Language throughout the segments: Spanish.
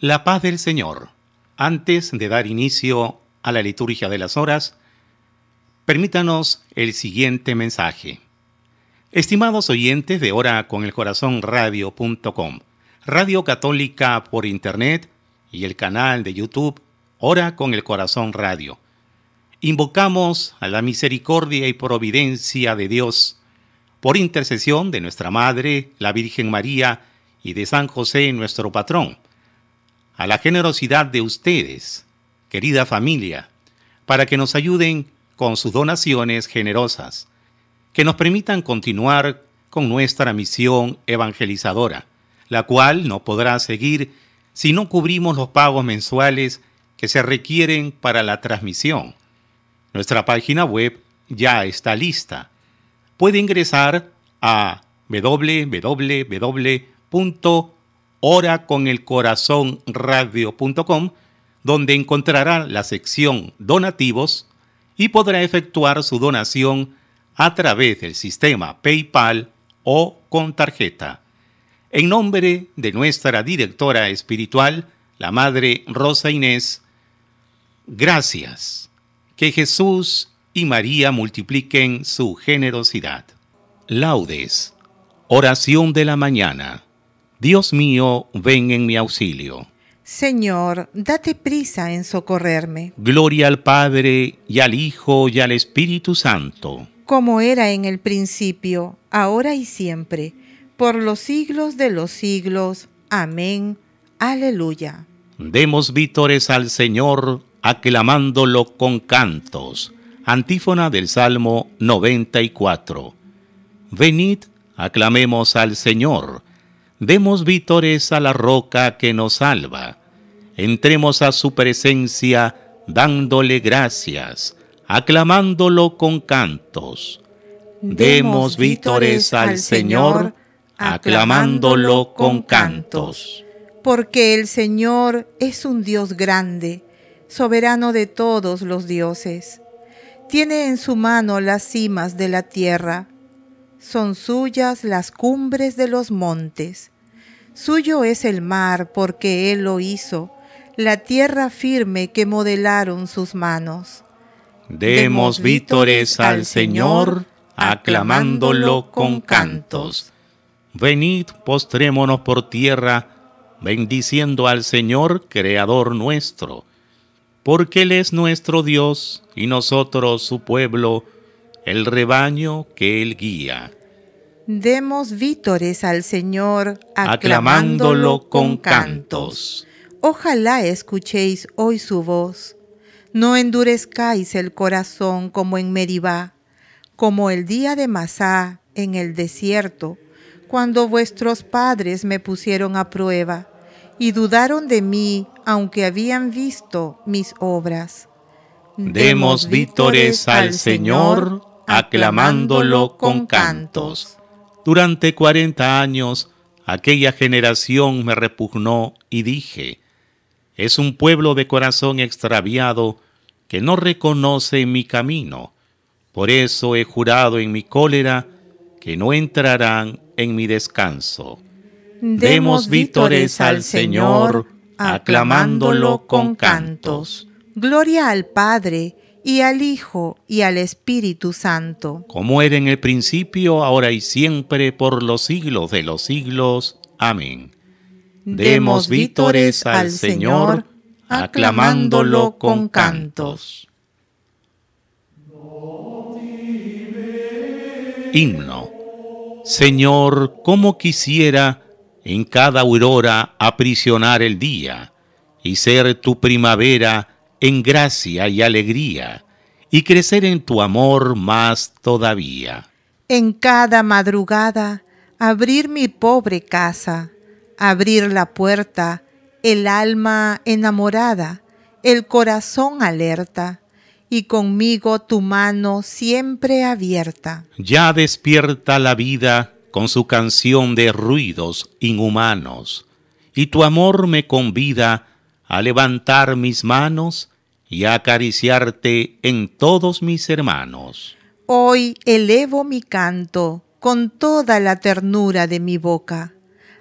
La paz del Señor. Antes de dar inicio a la liturgia de las horas, permítanos el siguiente mensaje. Estimados oyentes de Hora con el Corazón Radio Católica por Internet y el canal de YouTube Hora con el Corazón Radio. Invocamos a la misericordia y providencia de Dios por intercesión de nuestra Madre, la Virgen María, y de San José, nuestro patrón a la generosidad de ustedes, querida familia, para que nos ayuden con sus donaciones generosas, que nos permitan continuar con nuestra misión evangelizadora, la cual no podrá seguir si no cubrimos los pagos mensuales que se requieren para la transmisión. Nuestra página web ya está lista. Puede ingresar a www oraconelcorazonradio.com con donde encontrará la sección Donativos y podrá efectuar su donación a través del sistema PayPal o con tarjeta. En nombre de nuestra directora espiritual, la Madre Rosa Inés, gracias. Que Jesús y María multipliquen su generosidad. Laudes. Oración de la mañana. Dios mío, ven en mi auxilio. Señor, date prisa en socorrerme. Gloria al Padre, y al Hijo, y al Espíritu Santo. Como era en el principio, ahora y siempre, por los siglos de los siglos. Amén. Aleluya. Demos vítores al Señor, aclamándolo con cantos. Antífona del Salmo 94. Venid, aclamemos al Señor Demos vítores a la roca que nos salva. Entremos a su presencia dándole gracias, aclamándolo con cantos. Demos vítores al Señor, aclamándolo con cantos. Porque el Señor es un Dios grande, soberano de todos los dioses. Tiene en su mano las cimas de la tierra son suyas las cumbres de los montes. Suyo es el mar porque Él lo hizo, la tierra firme que modelaron sus manos. Demos vítores al Señor, aclamándolo con cantos. Venid, postrémonos por tierra, bendiciendo al Señor, Creador nuestro, porque Él es nuestro Dios y nosotros su pueblo, el rebaño que él guía. Demos vítores al Señor, aclamándolo con cantos. Ojalá escuchéis hoy su voz. No endurezcáis el corazón como en Meribá, como el día de Masá en el desierto, cuando vuestros padres me pusieron a prueba y dudaron de mí, aunque habían visto mis obras. Demos vítores al Señor, aclamándolo con cantos. Durante cuarenta años aquella generación me repugnó y dije, es un pueblo de corazón extraviado que no reconoce mi camino. Por eso he jurado en mi cólera que no entrarán en mi descanso. Demos vítores al Señor, aclamándolo con cantos. Gloria al Padre y al Hijo y al Espíritu Santo. Como era en el principio, ahora y siempre, por los siglos de los siglos. Amén. Demos vítores al Señor, aclamándolo con cantos. Himno. Señor, cómo quisiera en cada aurora aprisionar el día y ser tu primavera en gracia y alegría, y crecer en tu amor más todavía. En cada madrugada, abrir mi pobre casa, abrir la puerta, el alma enamorada, el corazón alerta, y conmigo tu mano siempre abierta. Ya despierta la vida con su canción de ruidos inhumanos, y tu amor me convida a levantar mis manos y a acariciarte en todos mis hermanos. Hoy elevo mi canto con toda la ternura de mi boca,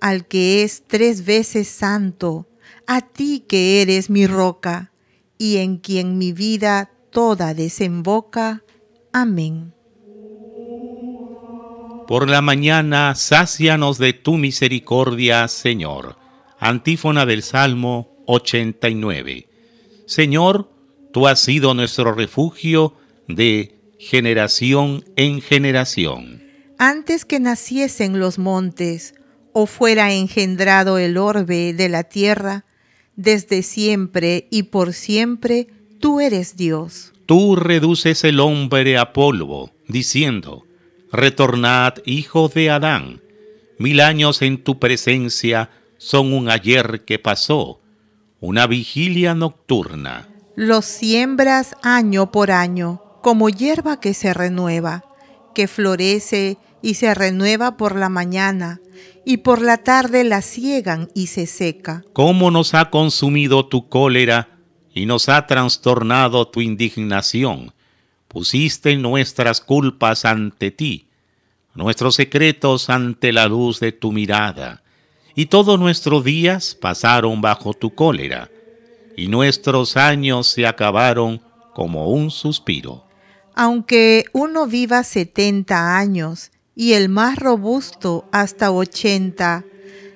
al que es tres veces santo, a ti que eres mi roca, y en quien mi vida toda desemboca. Amén. Por la mañana, sácianos de tu misericordia, Señor. Antífona del Salmo 89. Señor, tú has sido nuestro refugio de generación en generación. Antes que naciesen los montes o fuera engendrado el orbe de la tierra, desde siempre y por siempre tú eres Dios. Tú reduces el hombre a polvo, diciendo, Retornad, hijos de Adán, mil años en tu presencia son un ayer que pasó, una vigilia nocturna. Los siembras año por año, como hierba que se renueva, que florece y se renueva por la mañana, y por la tarde la ciegan y se seca. ¿Cómo nos ha consumido tu cólera y nos ha trastornado tu indignación? Pusiste nuestras culpas ante ti, nuestros secretos ante la luz de tu mirada y todos nuestros días pasaron bajo tu cólera, y nuestros años se acabaron como un suspiro. Aunque uno viva setenta años y el más robusto hasta ochenta,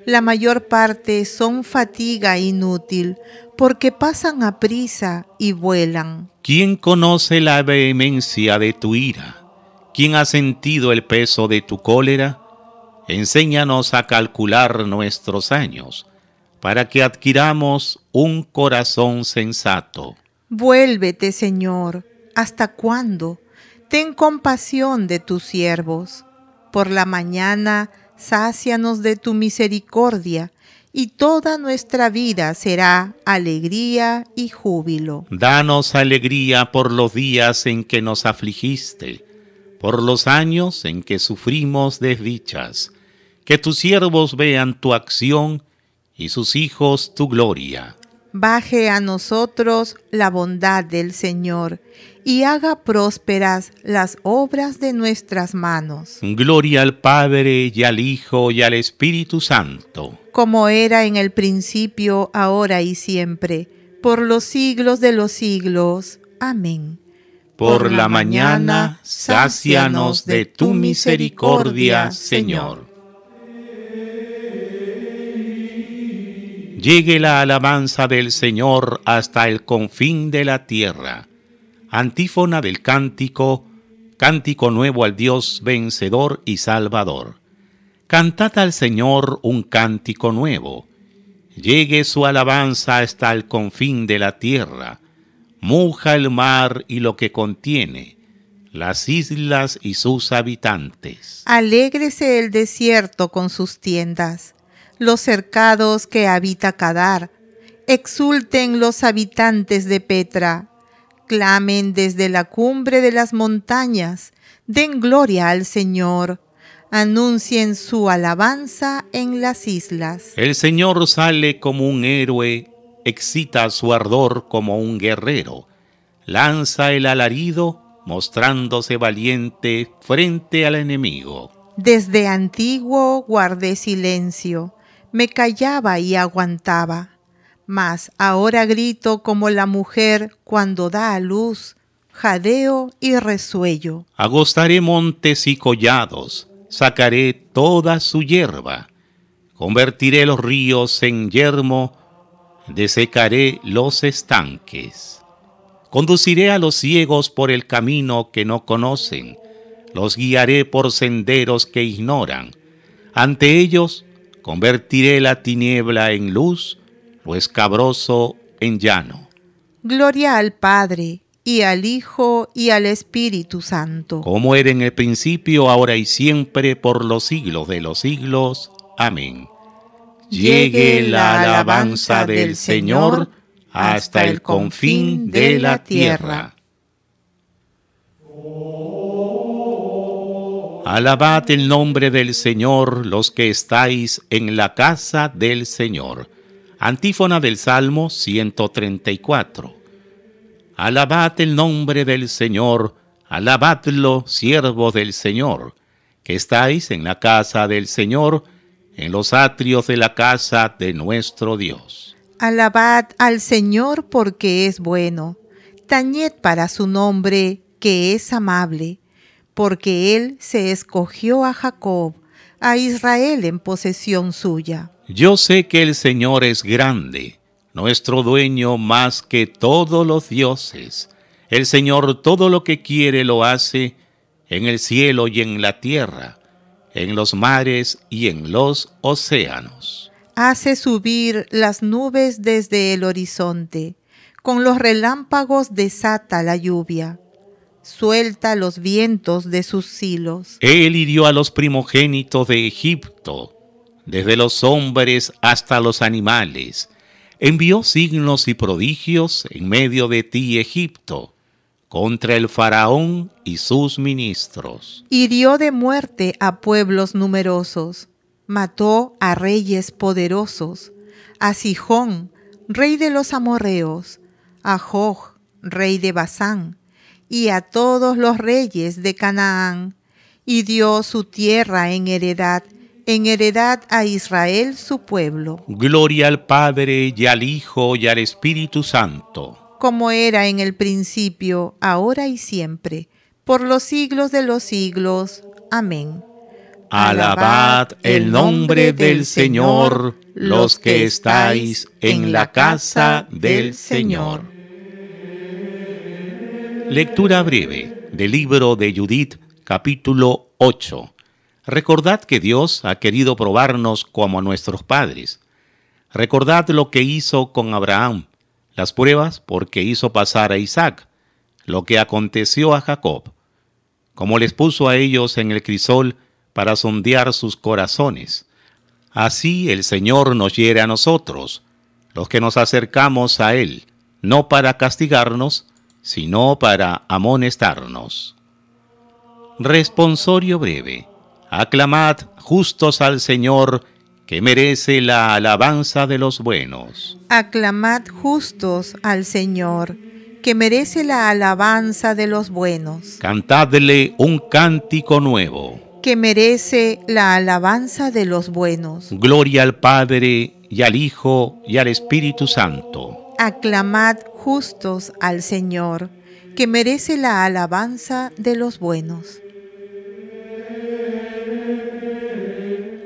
la mayor parte son fatiga inútil, porque pasan a prisa y vuelan. ¿Quién conoce la vehemencia de tu ira? ¿Quién ha sentido el peso de tu cólera? enséñanos a calcular nuestros años, para que adquiramos un corazón sensato. Vuélvete, Señor, ¿hasta cuándo? Ten compasión de tus siervos. Por la mañana, sácianos de tu misericordia, y toda nuestra vida será alegría y júbilo. Danos alegría por los días en que nos afligiste, por los años en que sufrimos desdichas que tus siervos vean tu acción y sus hijos tu gloria. Baje a nosotros la bondad del Señor y haga prósperas las obras de nuestras manos. Gloria al Padre y al Hijo y al Espíritu Santo. Como era en el principio, ahora y siempre, por los siglos de los siglos. Amén. Por, la, la mañana, sácianos de tu misericordia, Señor. Llegue la alabanza del Señor hasta el confín de la tierra. Antífona del cántico, cántico nuevo al Dios vencedor y salvador. Cantad al Señor un cántico nuevo. Llegue su alabanza hasta el confín de la tierra. Muja el mar y lo que contiene, las islas y sus habitantes. Alégrese el desierto con sus tiendas los cercados que habita Kadar. Exulten los habitantes de Petra. Clamen desde la cumbre de las montañas. Den gloria al Señor. Anuncien su alabanza en las islas. El Señor sale como un héroe, excita su ardor como un guerrero. Lanza el alarido, mostrándose valiente frente al enemigo. Desde antiguo guardé silencio me callaba y aguantaba. Mas ahora grito como la mujer cuando da a luz, jadeo y resuello. Agostaré montes y collados, sacaré toda su hierba, convertiré los ríos en yermo, desecaré los estanques. Conduciré a los ciegos por el camino que no conocen, los guiaré por senderos que ignoran. Ante ellos Convertiré la tiniebla en luz, lo escabroso pues en llano. Gloria al Padre, y al Hijo, y al Espíritu Santo. Como era en el principio, ahora y siempre, por los siglos de los siglos. Amén. Llegue la alabanza del Señor hasta el confín de la tierra. Alabad el nombre del Señor los que estáis en la casa del Señor. Antífona del Salmo 134. Alabad el nombre del Señor, alabadlo, siervo del Señor, que estáis en la casa del Señor, en los atrios de la casa de nuestro Dios. Alabad al Señor porque es bueno, tañed para su nombre, que es amable porque él se escogió a Jacob, a Israel en posesión suya. Yo sé que el Señor es grande, nuestro dueño más que todos los dioses. El Señor todo lo que quiere lo hace en el cielo y en la tierra, en los mares y en los océanos. Hace subir las nubes desde el horizonte, con los relámpagos desata la lluvia suelta los vientos de sus silos. Él hirió a los primogénitos de Egipto, desde los hombres hasta los animales. Envió signos y prodigios en medio de ti, Egipto, contra el faraón y sus ministros. Hirió de muerte a pueblos numerosos, mató a reyes poderosos, a Sijón, rey de los amorreos, a Joj, rey de Basán, y a todos los reyes de Canaán, y dio su tierra en heredad, en heredad a Israel su pueblo. Gloria al Padre y al Hijo y al Espíritu Santo. Como era en el principio, ahora y siempre, por los siglos de los siglos. Amén. Alabad el nombre del Señor, los que estáis en la casa del Señor. Lectura breve del libro de Judith, capítulo 8. Recordad que Dios ha querido probarnos como a nuestros padres. Recordad lo que hizo con Abraham, las pruebas porque hizo pasar a Isaac, lo que aconteció a Jacob, como les puso a ellos en el crisol para sondear sus corazones. Así el Señor nos hiere a nosotros, los que nos acercamos a Él, no para castigarnos, sino para amonestarnos. Responsorio breve. Aclamad justos al Señor, que merece la alabanza de los buenos. Aclamad justos al Señor, que merece la alabanza de los buenos. Cantadle un cántico nuevo. Que merece la alabanza de los buenos. Gloria al Padre y al Hijo y al Espíritu Santo. Aclamad justos al Señor, que merece la alabanza de los buenos.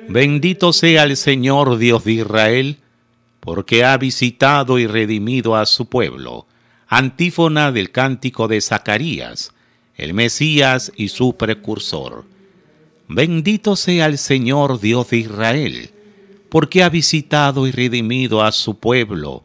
Bendito sea el Señor Dios de Israel, porque ha visitado y redimido a su pueblo. Antífona del cántico de Zacarías, el Mesías y su precursor. Bendito sea el Señor Dios de Israel, porque ha visitado y redimido a su pueblo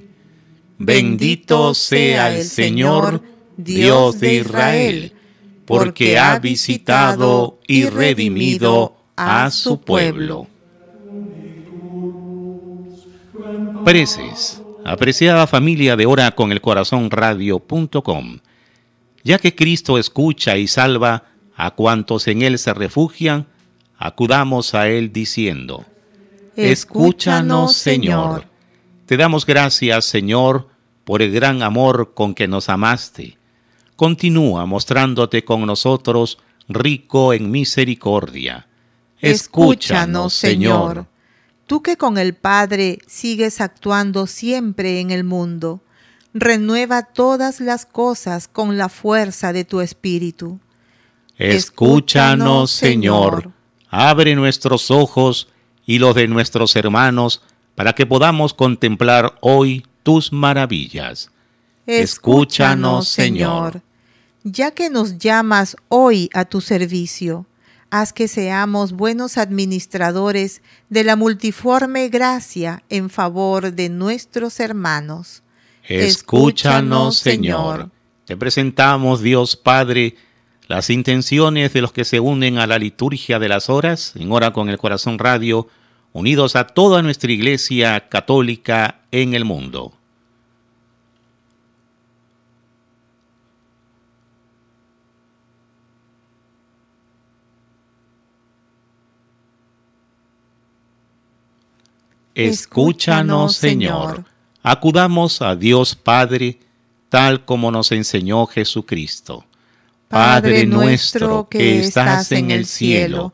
Bendito sea el Señor, Dios de Israel, porque ha visitado y redimido a su pueblo. Preces, apreciada familia de Hora con el Corazón Radio.com, ya que Cristo escucha y salva a cuantos en Él se refugian, acudamos a Él diciendo, Escúchanos Señor. Te damos gracias Señor, por el gran amor con que nos amaste. Continúa mostrándote con nosotros rico en misericordia. Escúchanos, Señor. Tú que con el Padre sigues actuando siempre en el mundo, renueva todas las cosas con la fuerza de tu Espíritu. Escúchanos, Señor. Abre nuestros ojos y los de nuestros hermanos para que podamos contemplar hoy tus maravillas. Escúchanos, Señor. Ya que nos llamas hoy a tu servicio, haz que seamos buenos administradores de la multiforme gracia en favor de nuestros hermanos. Escúchanos, Señor. Te presentamos, Dios Padre, las intenciones de los que se unen a la liturgia de las horas en hora con el corazón radio unidos a toda nuestra Iglesia católica en el mundo. Escúchanos, Señor. Acudamos a Dios Padre, tal como nos enseñó Jesucristo. Padre nuestro que estás en el cielo,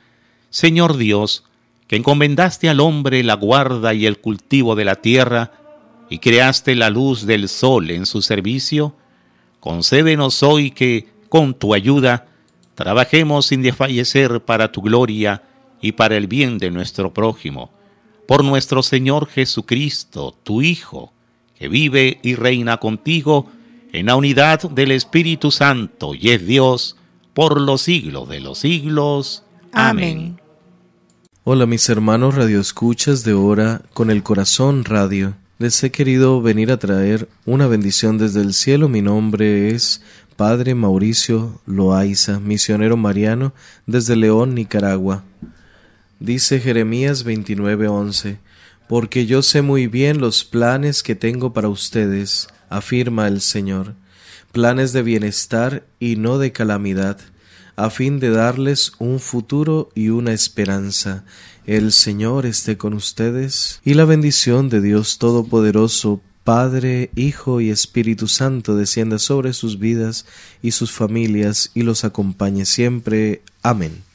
Señor Dios, que encomendaste al hombre la guarda y el cultivo de la tierra, y creaste la luz del sol en su servicio, concédenos hoy que, con tu ayuda, trabajemos sin desfallecer para tu gloria y para el bien de nuestro prójimo. Por nuestro Señor Jesucristo, tu Hijo, que vive y reina contigo en la unidad del Espíritu Santo y es Dios por los siglos de los siglos. Amén. Hola mis hermanos radioescuchas de Hora con el Corazón Radio. Les he querido venir a traer una bendición desde el cielo. Mi nombre es Padre Mauricio Loaiza, misionero mariano desde León, Nicaragua. Dice Jeremías 29:11, porque yo sé muy bien los planes que tengo para ustedes, afirma el Señor, planes de bienestar y no de calamidad, a fin de darles un futuro y una esperanza. El Señor esté con ustedes, y la bendición de Dios Todopoderoso, Padre, Hijo y Espíritu Santo descienda sobre sus vidas y sus familias y los acompañe siempre. Amén.